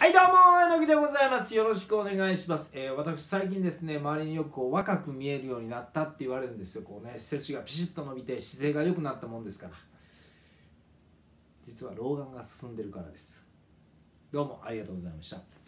はいどうも、えのきでございます。よろしくお願いします。えー、私、最近ですね、周りによくこう若く見えるようになったって言われるんですよ。こうね、背筋がピシッと伸びて姿勢が良くなったもんですから。実は老眼が進んでるからです。どうもありがとうございました。